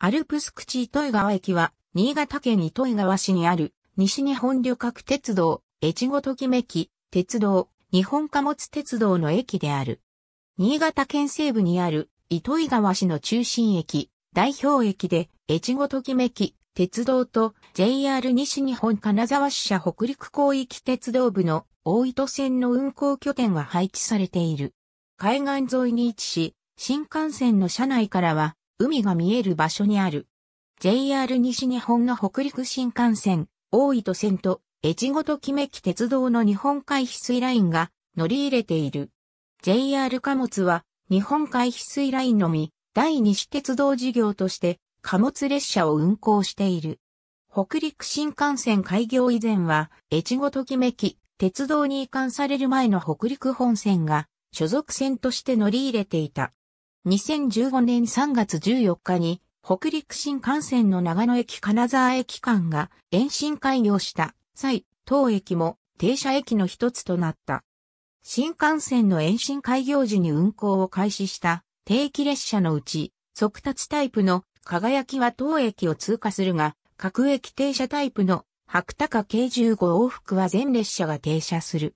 アルプス口糸魚川駅は、新潟県糸魚川市にある、西日本旅客鉄道、越後ときめき、鉄道、日本貨物鉄道の駅である。新潟県西部にある、糸魚川市の中心駅、代表駅で、越後ときめき、鉄道と JR 西日本金沢支社北陸広域鉄道部の大糸線の運行拠点が配置されている。海岸沿いに位置し、新幹線の車内からは海が見える場所にある。JR 西日本の北陸新幹線、大糸線と、越後ときめき鉄道の日本海翡翠ラインが乗り入れている。JR 貨物は、日本海翡翠ラインのみ、第二市鉄道事業として、貨物列車を運行している。北陸新幹線開業以前は、越後ときめき、鉄道に移管される前の北陸本線が、所属線として乗り入れていた。2015年3月14日に北陸新幹線の長野駅金沢駅間が延伸開業した際、当駅も停車駅の一つとなった。新幹線の延伸開業時に運行を開始した定期列車のうち、速達タイプの輝きは当駅を通過するが、各駅停車タイプの白高 k 15往復は全列車が停車する。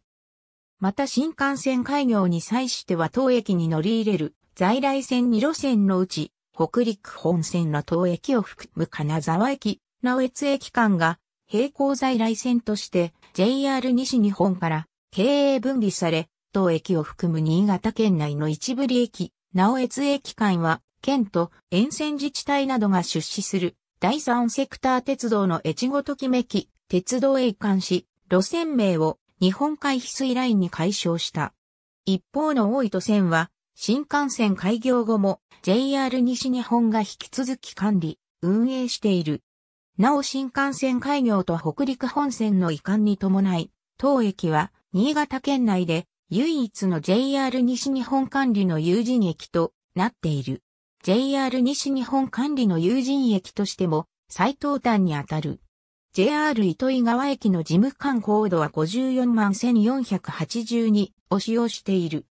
また新幹線開業に際しては当駅に乗り入れる在来線2路線のうち、北陸本線の東駅を含む金沢駅、直越駅間が、並行在来線として JR 西日本から経営分離され、東駅を含む新潟県内の一部利益、直越駅間は、県と沿線自治体などが出資する第三セクター鉄道の越後ときめき、鉄道へ移管し、路線名を日本海翡翠ラインに解消した。一方の大糸線は新幹線開業後も JR 西日本が引き続き管理、運営している。なお新幹線開業と北陸本線の移管に伴い、当駅は新潟県内で唯一の JR 西日本管理の有人駅となっている。JR 西日本管理の有人駅としても最東端にあたる。JR 糸井川駅の事務官高度は54万1482を使用している。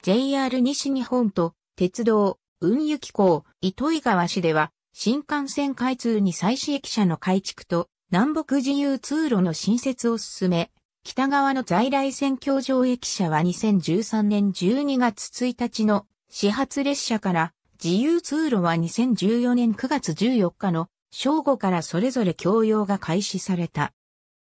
JR 西日本と鉄道、運輸機構、糸魚川市では、新幹線開通に最始駅舎の改築と、南北自由通路の新設を進め、北側の在来線橋上駅舎は2013年12月1日の始発列車から、自由通路は2014年9月14日の正午からそれぞれ共用が開始された。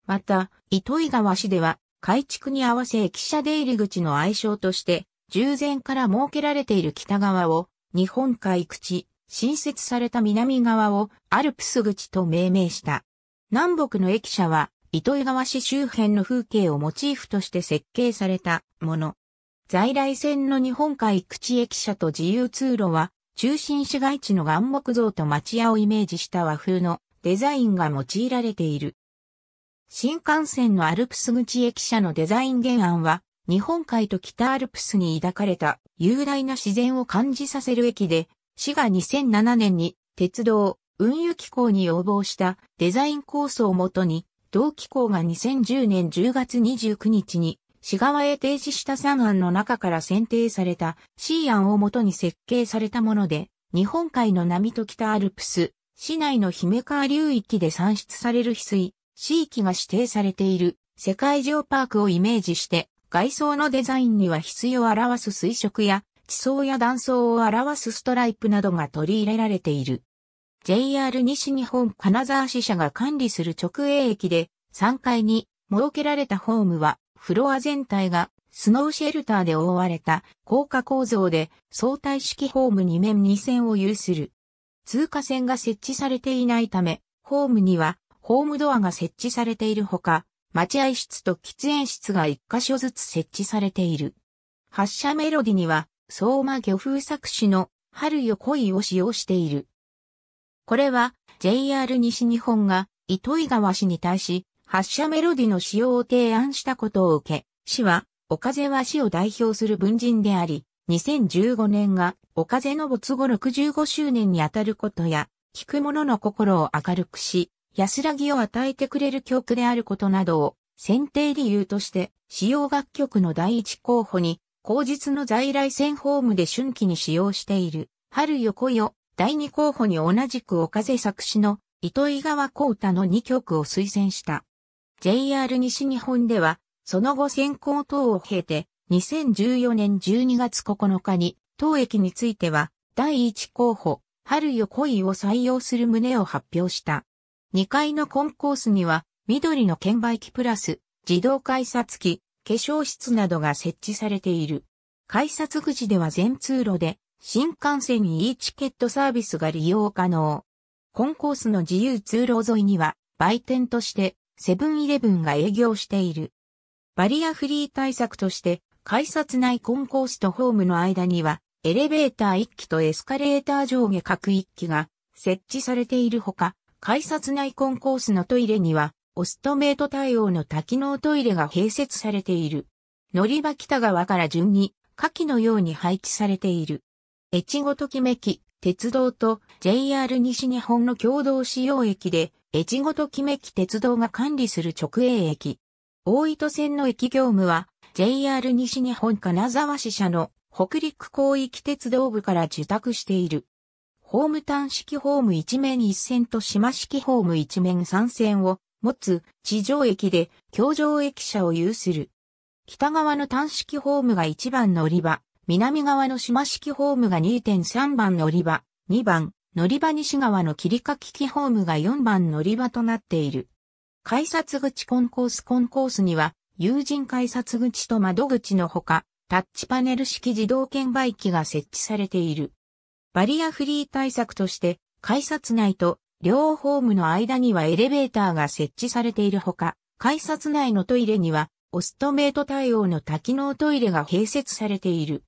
また、糸魚川市では、改築に合わせ駅舎出入り口の愛称として、従前から設けられている北側を日本海口、新設された南側をアルプス口と命名した。南北の駅舎は糸魚川市周辺の風景をモチーフとして設計されたもの。在来線の日本海口駅舎と自由通路は中心市街地の岩木像と町屋をイメージした和風のデザインが用いられている。新幹線のアルプス口駅舎のデザイン原案は日本海と北アルプスに抱かれた雄大な自然を感じさせる駅で、市が2007年に鉄道、運輸機構に要望したデザイン構想をもとに、同機構が2010年10月29日に市側へ提示した3案の中から選定された C 案をもとに設計されたもので、日本海の波と北アルプス、市内の姫川流域で産出される翡翠、地域が指定されている世界上パークをイメージして外装のデザインには必要を表す垂直や地層や断層を表すストライプなどが取り入れられている。JR 西日本金沢支社が管理する直営駅で3階に設けられたホームはフロア全体がスノーシェルターで覆われた高架構造で相対式ホーム2面2線を有する。通過線が設置されていないため、ホームにはホームドアが設置されているほか、待合室と喫煙室が一箇所ずつ設置されている。発車メロディには、相馬漁風作詞の春よ恋を使用している。これは JR 西日本が糸井川市に対し発車メロディの使用を提案したことを受け、市は岡瀬は市を代表する文人であり、2015年が岡瀬の没後65周年にあたることや、聞く者の心を明るくし、安らぎを与えてくれる曲であることなどを選定理由として使用楽曲の第一候補に後日の在来線ホームで春季に使用している春よ来よ第二候補に同じく岡瀬作詞の糸井川幸太の2曲を推薦した。JR 西日本ではその後選考等を経て2014年12月9日に当駅については第一候補春よ来いを採用する旨を発表した。2階のコンコースには、緑の券売機プラス、自動改札機、化粧室などが設置されている。改札口では全通路で、新幹線に e チケットサービスが利用可能。コンコースの自由通路沿いには、売店として、セブンイレブンが営業している。バリアフリー対策として、改札内コンコースとホームの間には、エレベーター1機とエスカレーター上下各1機が設置されているほか、改札内コンコースのトイレには、オストメイト対応の多機能トイレが併設されている。乗り場北側から順に、下記のように配置されている。越後ときめき、鉄道と JR 西日本の共同使用駅で、越後ときめき鉄道が管理する直営駅。大糸線の駅業務は、JR 西日本金沢支社の北陸広域鉄道部から受託している。ホーム端式ホーム一面一線と島式ホーム一面三線を持つ地上駅で橋上駅舎を有する。北側の端式ホームが1番乗り場、南側の島式ホームが2.3番乗り場、2番乗り場西側の切り欠き機ホームが4番乗り場となっている。改札口コンコースコンコースには、友人改札口と窓口のほか、タッチパネル式自動券売機が設置されている。バリアフリー対策として、改札内と両ホームの間にはエレベーターが設置されているほか、改札内のトイレには、オストメート対応の多機能トイレが併設されている。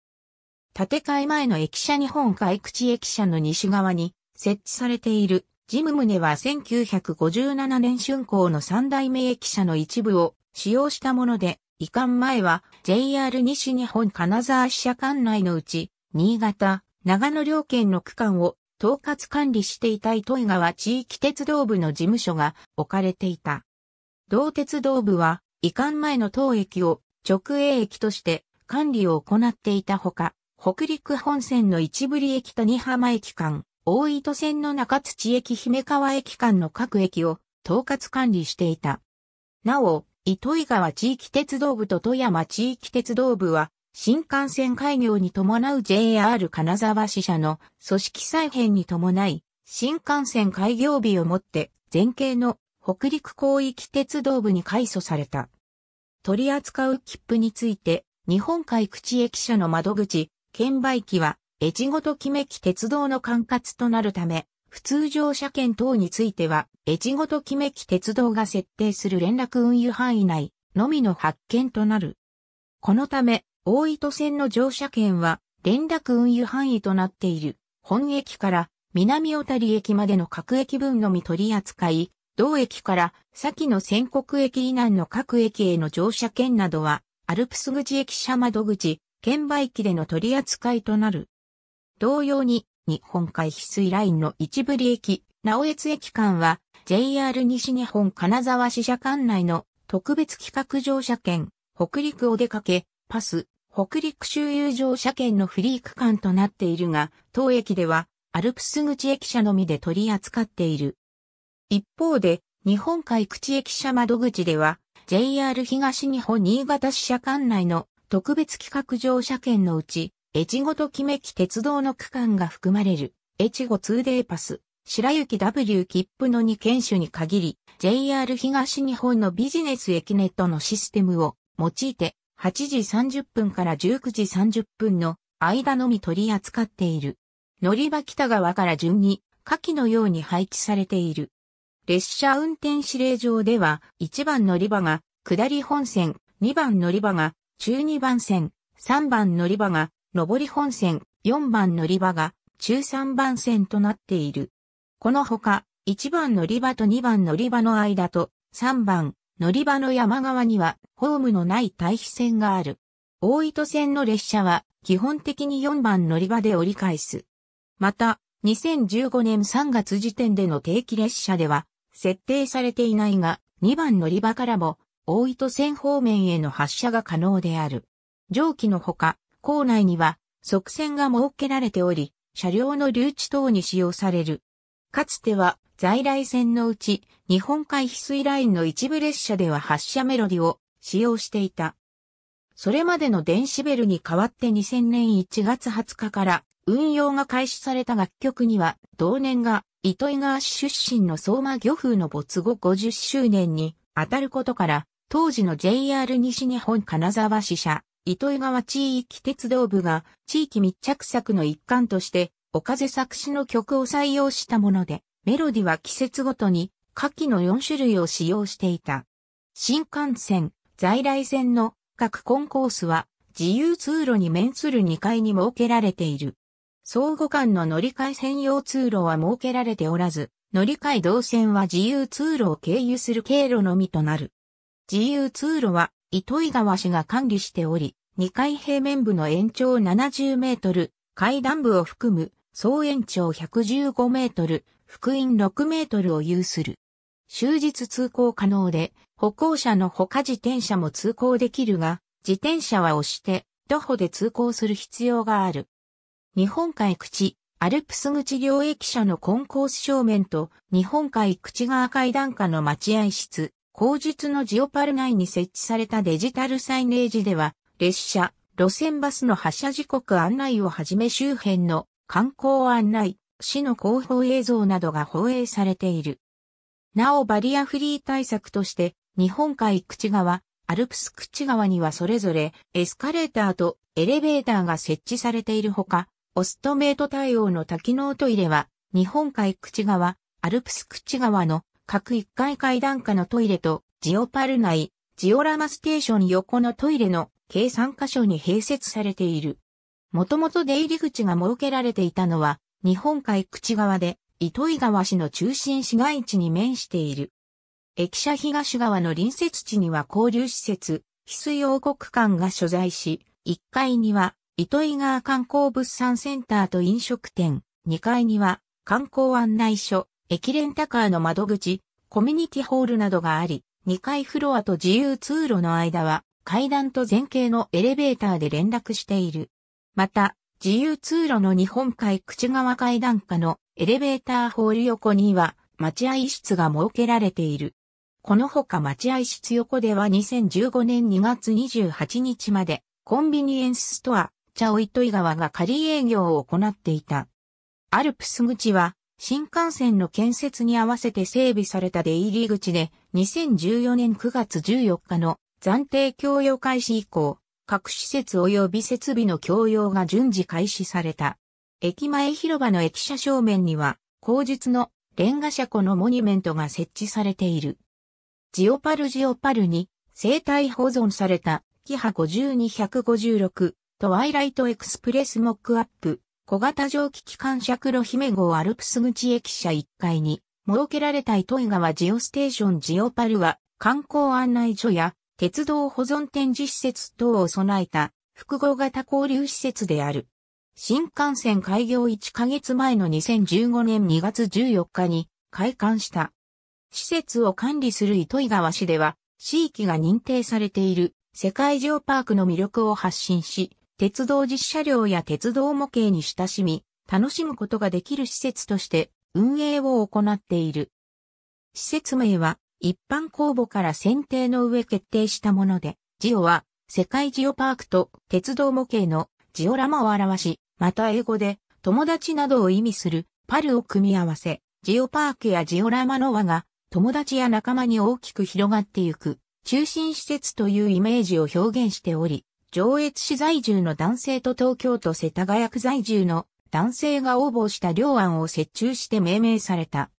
建て替え前の駅舎日本海口駅舎の西側に設置されているジム棟は1957年春工の三代目駅舎の一部を使用したもので、移管前は JR 西日本金沢支社管内のうち、新潟、長野両県の区間を統括管理していた糸井川地域鉄道部の事務所が置かれていた。同鉄道部は移管前の当駅を直営駅として管理を行っていたほか、北陸本線の一振駅谷浜駅間、大糸線の中土駅姫川駅間の各駅を統括管理していた。なお、糸魚川地域鉄道部と富山地域鉄道部は新幹線開業に伴う JR 金沢支社の組織再編に伴い、新幹線開業日をもって前景の北陸広域鉄道部に改組された。取り扱う切符について、日本海口駅舎の窓口、券売機は、越後ときめき鉄道の管轄となるため、普通乗車券等については、越後ときめき鉄道が設定する連絡運輸範囲内のみの発券となる。このため、大糸線の乗車券は連絡運輸範囲となっている本駅から南小谷駅までの各駅分のみ取り扱い、同駅から先の仙国駅以南の各駅への乗車券などはアルプス口駅舎窓口、券売機での取り扱いとなる。同様に日本海翡翠ラインの一部利益、直越駅間は JR 西日本金沢支社管内の特別企画乗車券、北陸お出かけ、パス、北陸周遊乗車券のフリー区間となっているが、当駅ではアルプス口駅舎のみで取り扱っている。一方で、日本海口駅舎窓口では、JR 東日本新潟支社管内の特別企画乗車券のうち、越後ときめき鉄道の区間が含まれる、越後 2day パス、白雪 W 切符の2県種に限り、JR 東日本のビジネス駅ネットのシステムを用いて8時30分から19時30分の間のみ取り扱っている。乗り場北側から順に下記のように配置されている。列車運転指令上では1番乗り場が下り本線、2番乗り場が中2番線、3番乗り場が上り本線、4番乗り場が中3番線となっている。このほか1番乗り場と2番乗り場の間と3番、乗り場の山側にはホームのない対比線がある。大糸線の列車は基本的に4番乗り場で折り返す。また、2015年3月時点での定期列車では設定されていないが、2番乗り場からも大糸線方面への発車が可能である。上記のほか、構内には側線が設けられており、車両の留置等に使用される。かつては在来線のうち日本海翡翠ラインの一部列車では発車メロディを使用していた。それまでの電子ベルに代わって2000年1月20日から運用が開始された楽曲には同年が糸井川市出身の相馬漁夫の没後50周年に当たることから当時の JR 西日本金沢支社糸井川地域鉄道部が地域密着策の一環として、岡瀬作詞の曲を採用したもので、メロディは季節ごとに下記の4種類を使用していた。新幹線、在来線の各コンコースは自由通路に面する2階に設けられている。相互間の乗り換え専用通路は設けられておらず、乗り換え動線は自由通路を経由する経路のみとなる。自由通路は糸井川市が管理しており、2階平面部の延長70メートル、階段部を含む総延長115メートル、福音6メートルを有する。終日通行可能で、歩行者のほか自転車も通行できるが、自転車は押して徒歩で通行する必要がある。日本海口、アルプス口両駅舎のコンコース正面と日本海口側階段下の待合室、後日のジオパル内に設置されたデジタルサイネージでは、列車、路線バスの発車時刻案内をはじめ周辺の観光案内、市の広報映像などが放映されている。なおバリアフリー対策として、日本海口側、アルプス口側にはそれぞれエスカレーターとエレベーターが設置されているほか、オストメイト対応の多機能トイレは、日本海口側、アルプス口側の各1階階段下のトイレと、ジオパル内、ジオラマステーション横のトイレの計3箇所に併設されている。もともと出入り口が設けられていたのは、日本海口側で糸魚川市の中心市街地に面している。駅舎東側の隣接地には交流施設、翡翠王国館が所在し、1階には糸魚川観光物産センターと飲食店、2階には観光案内所、駅レンタカーの窓口、コミュニティホールなどがあり、2階フロアと自由通路の間は階段と前景のエレベーターで連絡している。また、自由通路の日本海口側階段下のエレベーターホール横には待合室が設けられている。このほか待合室横では2015年2月28日までコンビニエンスストア、茶おいとい川が仮営業を行っていた。アルプス口は新幹線の建設に合わせて整備された出入り口で2014年9月14日の暫定供与開始以降、各施設及び設備の供用が順次開始された。駅前広場の駅舎正面には、後述のレンガ車庫のモニュメントが設置されている。ジオパルジオパルに生態保存されたキハ52156トワイライトエクスプレスモックアップ小型蒸気機関車黒姫号アルプス口駅舎1階に設けられた糸井川ジオステーションジオパルは観光案内所や鉄道保存展示施設等を備えた複合型交流施設である。新幹線開業1ヶ月前の2015年2月14日に開館した。施設を管理する糸井川市では、地域が認定されている世界上パークの魅力を発信し、鉄道実車両や鉄道模型に親しみ、楽しむことができる施設として運営を行っている。施設名は一般公募から選定の上決定したもので、ジオは世界ジオパークと鉄道模型のジオラマを表し、また英語で友達などを意味するパルを組み合わせ、ジオパークやジオラマの輪が友達や仲間に大きく広がってゆく中心施設というイメージを表現しており、上越市在住の男性と東京都世田谷区在住の男性が応募した両案を折衷して命名された。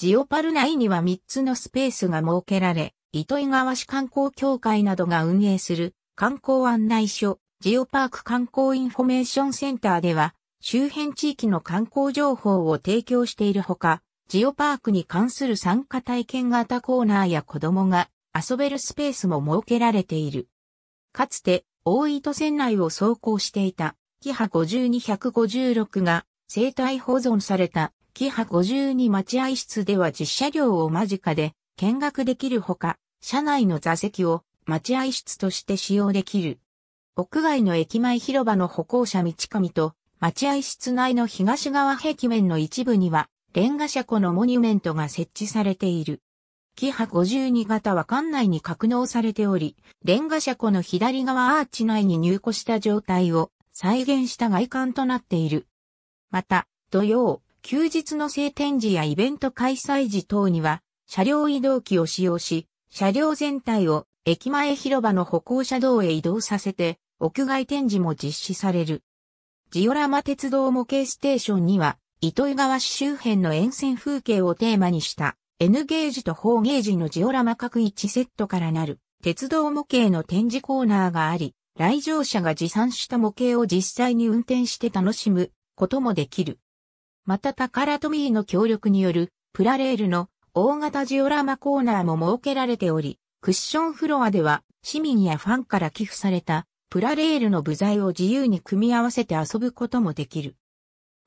ジオパル内には3つのスペースが設けられ、糸井川市観光協会などが運営する観光案内所、ジオパーク観光インフォメーションセンターでは、周辺地域の観光情報を提供しているほか、ジオパークに関する参加体験型コーナーや子供が遊べるスペースも設けられている。かつて、大糸線内を走行していた、キハ5 2 5 6が生態保存されたキハ52待合室では実車両を間近で見学できるほか、車内の座席を待合室として使用できる。屋外の駅前広場の歩行者道上と待合室内の東側壁面の一部には、レンガ車庫のモニュメントが設置されている。キハ52型は館内に格納されており、レンガ車庫の左側アーチ内に入庫した状態を再現した外観となっている。また、土曜、休日の晴天時やイベント開催時等には、車両移動機を使用し、車両全体を駅前広場の歩行者道へ移動させて、屋外展示も実施される。ジオラマ鉄道模型ステーションには、糸魚川市周辺の沿線風景をテーマにした N ゲージと4ゲージのジオラマ各1セットからなる鉄道模型の展示コーナーがあり、来場者が持参した模型を実際に運転して楽しむこともできる。またタカラトミーの協力によるプラレールの大型ジオラマコーナーも設けられており、クッションフロアでは市民やファンから寄付されたプラレールの部材を自由に組み合わせて遊ぶこともできる。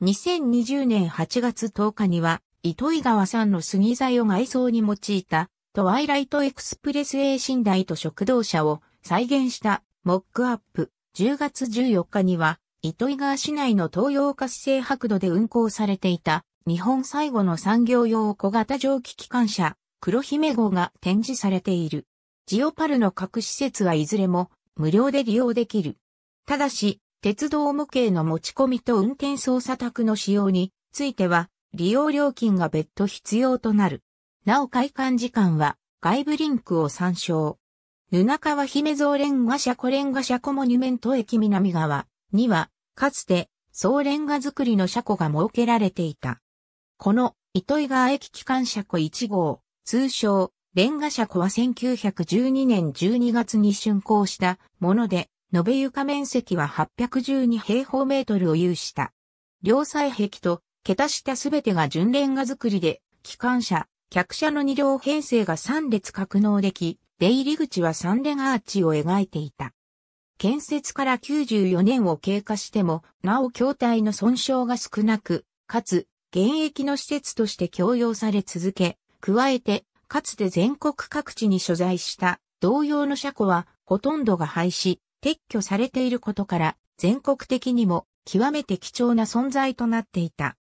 2020年8月10日には、糸井川さんの杉材を外装に用いた、トワイライトエクスプレス A 寝台と食堂車を再現したモックアップ。10月14日には、糸魚川市内の東洋活性白土で運行されていた日本最後の産業用小型蒸気機関車黒姫号が展示されている。ジオパルの各施設はいずれも無料で利用できる。ただし、鉄道模型の持ち込みと運転操作宅の使用については利用料金が別途必要となる。なお開館時間は外部リンクを参照。布川姫造レンガ車コレンガ車コモニュメント駅南側。には、かつて、総レンガ造りの車庫が設けられていた。この、糸魚川駅機関車庫1号、通称、レンガ車庫は1912年12月に竣工したもので、延べ床面積は812平方メートルを有した。両際壁と、桁下すべてが純レンガ造りで、機関車、客車の2両編成が3列格納でき、出入り口は3レンアーチを描いていた。建設から94年を経過しても、なお筐体の損傷が少なく、かつ、現役の施設として供用され続け、加えて、かつて全国各地に所在した同様の車庫は、ほとんどが廃止、撤去されていることから、全国的にも極めて貴重な存在となっていた。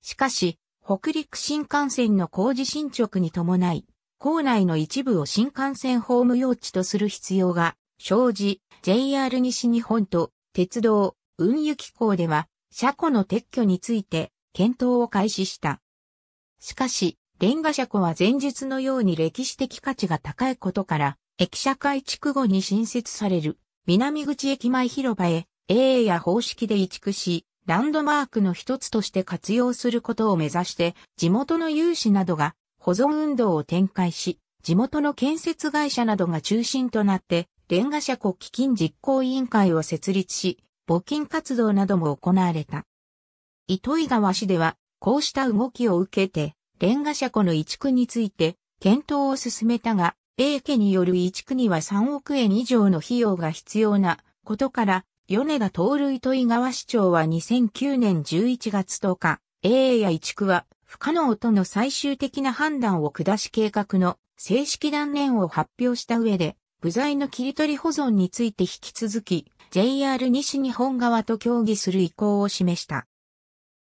しかし、北陸新幹線の工事進捗に伴い、構内の一部を新幹線ホーム用地とする必要が生じ、JR 西日本と鉄道、運輸機構では、車庫の撤去について検討を開始した。しかし、レンガ車庫は前述のように歴史的価値が高いことから、駅舎改築後に新設される南口駅前広場へ AA や方式で移築し、ランドマークの一つとして活用することを目指して、地元の有志などが保存運動を展開し、地元の建設会社などが中心となってレンガ社庫基金実行委員会を設立し、募金活動なども行われた。糸魚川市では、こうした動きを受けて、レンガ社庫の移築について、検討を進めたが、A 家による移築には3億円以上の費用が必要なことから、米田徹糸井川市長は2009年11月10日、A や移築は不可能との最終的な判断を下し計画の正式断念を発表した上で、部材の切り取り保存について引き続き、JR 西日本側と協議する意向を示した。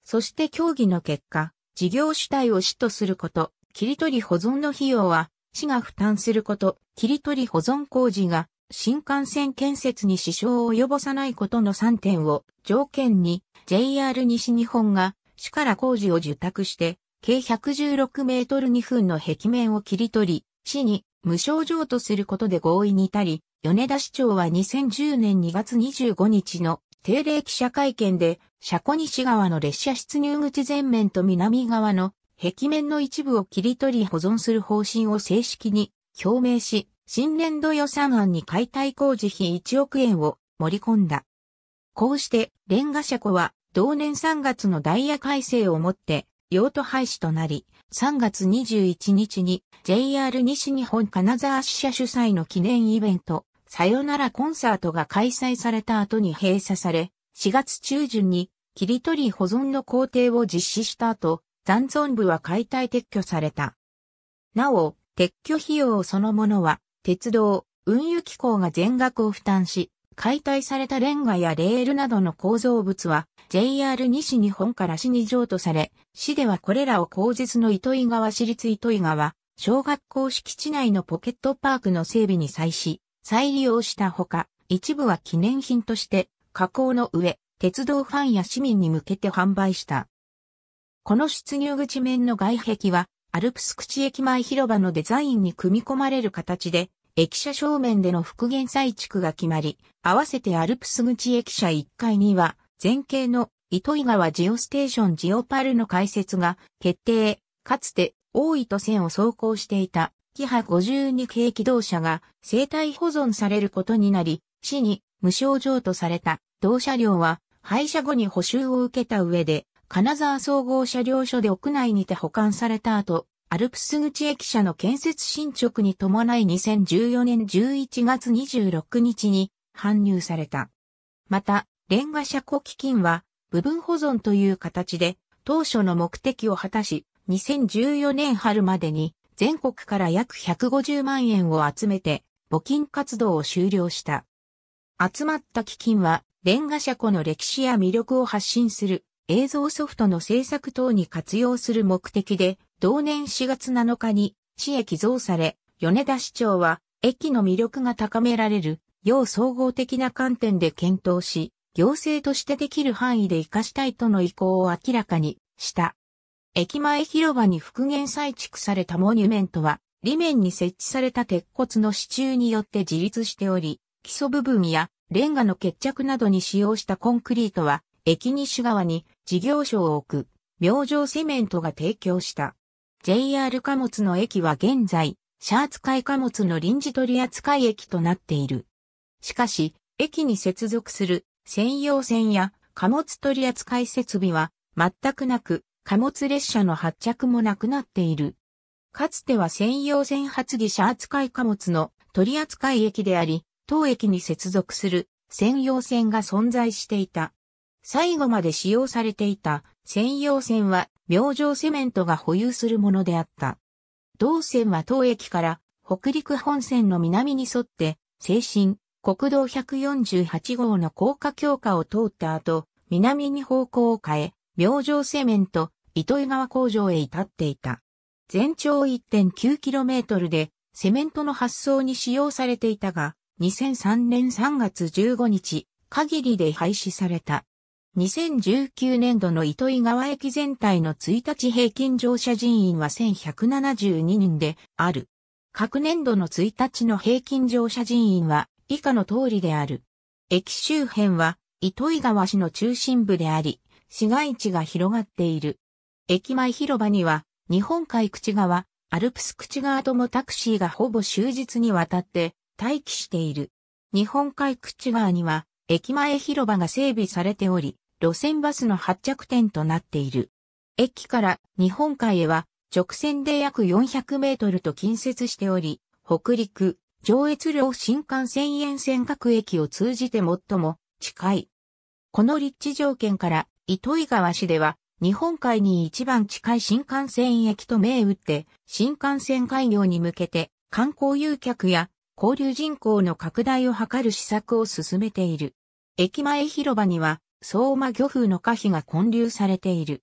そして協議の結果、事業主体を市とすること、切り取り保存の費用は、市が負担すること、切り取り保存工事が、新幹線建設に支障を及ぼさないことの3点を条件に JR 西日本が市から工事を受託して計116メートル2分の壁面を切り取り市に無症状とすることで合意に至り、米田市長は2010年2月25日の定例記者会見で、車庫西側の列車出入口前面と南側の壁面の一部を切り取り保存する方針を正式に表明し、新年度予算案に解体工事費1億円を盛り込んだ。こうして、レンガ車庫は同年3月のダイヤ改正をもって用途廃止となり、3月21日に JR 西日本金沢支社主催の記念イベント、さよならコンサートが開催された後に閉鎖され、4月中旬に切り取り保存の工程を実施した後、残存部は解体撤去された。なお、撤去費用そのものは、鉄道、運輸機構が全額を負担し、解体されたレンガやレールなどの構造物は、JR 西日本から市に譲渡され、市ではこれらを公設の糸井川市立糸井川、小学校敷地内のポケットパークの整備に際し、再利用したほか、一部は記念品として、加工の上、鉄道ファンや市民に向けて販売した。この出入口面の外壁は、アルプス口駅前広場のデザインに組み込まれる形で、駅舎正面での復元採築が決まり、合わせてアルプス口駅舎1階には、前景の糸井川ジオステーションジオパルの開設が決定、かつて大糸線を走行していたキハ52系機動車が生体保存されることになり、市に無償譲渡された同車両は廃車後に補修を受けた上で、金沢総合車両所で屋内にて保管された後、アルプス口駅舎の建設進捗に伴い2014年11月26日に搬入された。また、レンガ車庫基金は部分保存という形で当初の目的を果たし2014年春までに全国から約150万円を集めて募金活動を終了した。集まった基金はレンガ車庫の歴史や魅力を発信する映像ソフトの制作等に活用する目的で同年4月7日に市へ寄贈され米田市長は駅の魅力が高められる要総合的な観点で検討し、行政としてできる範囲で活かしたいとの意向を明らかにした。駅前広場に復元採築されたモニュメントは、裏面に設置された鉄骨の支柱によって自立しており、基礎部分やレンガの決着などに使用したコンクリートは、駅西側に事業所を置く、明星セメントが提供した。JR 貨物の駅は現在、シャーツ海貨物の臨時取扱駅となっている。しかし、駅に接続する専用線や貨物取扱設備は全くなく、貨物列車の発着もなくなっている。かつては専用線発議者扱い貨物の取扱い駅であり、当駅に接続する専用線が存在していた。最後まで使用されていた専用線は明星セメントが保有するものであった。同線は当駅から北陸本線の南に沿って、西進、国道148号の高架強化を通った後、南に方向を変え、明星セメント、糸井川工場へ至っていた。全長 1.9km で、セメントの発送に使用されていたが、2003年3月15日、限りで廃止された。2019年度の糸井川駅全体の1日平均乗車人員は1172人である。各年度の1日の平均乗車人員は以下の通りである。駅周辺は糸魚川市の中心部であり、市街地が広がっている。駅前広場には日本海口側、アルプス口側ともタクシーがほぼ終日にわたって待機している。日本海口側には駅前広場が整備されており、路線バスの発着点となっている。駅から日本海へは直線で約400メートルと近接しており、北陸、上越両新幹線沿線各駅を通じて最も近い。この立地条件から糸魚川市では日本海に一番近い新幹線駅と銘打って新幹線開業に向けて観光誘客や交流人口の拡大を図る施策を進めている。駅前広場には相馬漁夫の可否が建立されている。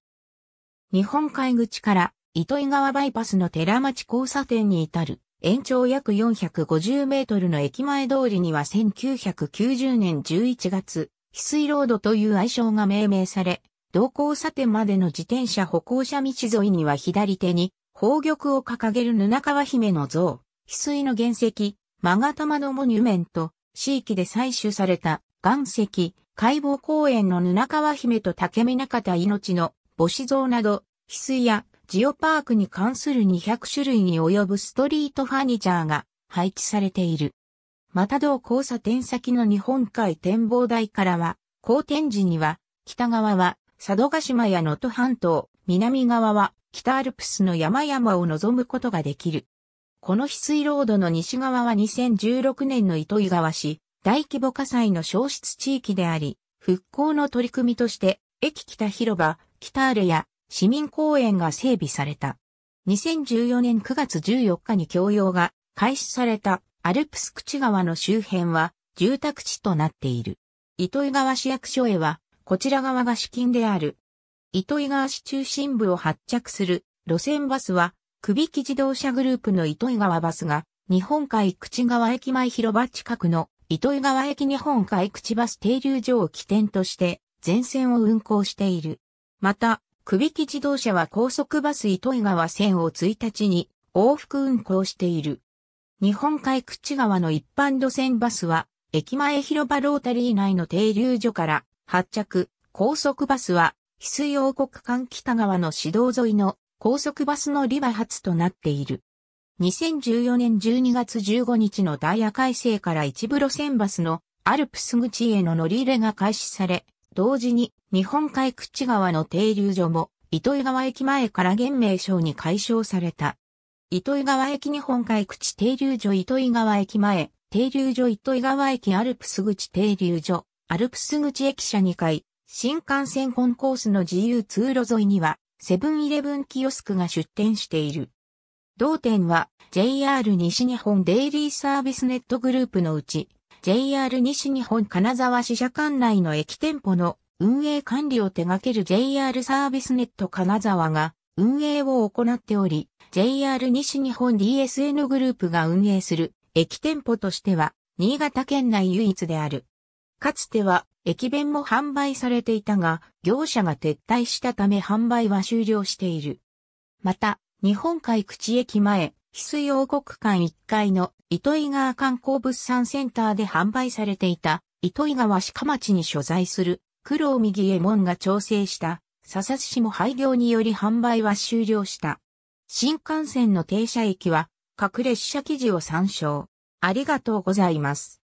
日本海口から糸魚川バイパスの寺町交差点に至る延長約450メートルの駅前通りには1990年11月、翡翠ロードという愛称が命名され、同交差点までの自転車歩行者道沿いには左手に、宝玉を掲げる布川姫の像、翡翠の原石、マガタマのモニュメント、地域で採取された岩石、解剖公園の布川姫と竹見中田命の母子像など、翡翠やジオパークに関する200種類に及ぶストリートファニチャーが配置されている。また同交差点先の日本海展望台からは、好天時には、北側は佐渡島や能登半島、南側は北アルプスの山々を望むことができる。この翡翠ロードの西側は2016年の糸魚川市、大規模火災の消失地域であり、復興の取り組みとして、駅北広場、北アルや市民公園が整備された。2014年9月14日に供用が開始されたアルプス口川の周辺は住宅地となっている。糸井川市役所へはこちら側が資金である。糸井川市中心部を発着する路線バスは、首木自動車グループの糸井川バスが、日本海口川駅前広場近くの糸井川駅日本海口バス停留所を起点として、全線を運行している。また、首木自動車は高速バス糸井川線を1日に往復運行している。日本海口川の一般路線バスは、駅前広場ロータリー内の停留所から発着、高速バスは、翡翠王国間北側の市道沿いの高速バスのリバ発となっている。2014年12月15日のダイヤ改正から一部路線バスのアルプス口への乗り入れが開始され、同時に日本海口川の停留所も、糸井川駅前から現名称に解消された。糸井川駅日本海口停留所糸井川駅前、停留所糸井川駅アルプス口停留所、アルプス口駅舎2階、新幹線コンコースの自由通路沿いには、セブンイレブンキオスクが出店している。同店は JR 西日本デイリーサービスネットグループのうち、JR 西日本金沢支社管内の駅店舗の運営管理を手掛ける JR サービスネット金沢が運営を行っており、JR 西日本 DSN グループが運営する駅店舗としては、新潟県内唯一である。かつては駅弁も販売されていたが、業者が撤退したため販売は終了している。また、日本海口駅前、翡翠王国館1階の糸井川観光物産センターで販売されていた、糸井川鹿町に所在する黒を右衛門が調整した、笹々市も廃業により販売は終了した。新幹線の停車駅は、れ列車記事を参照。ありがとうございます。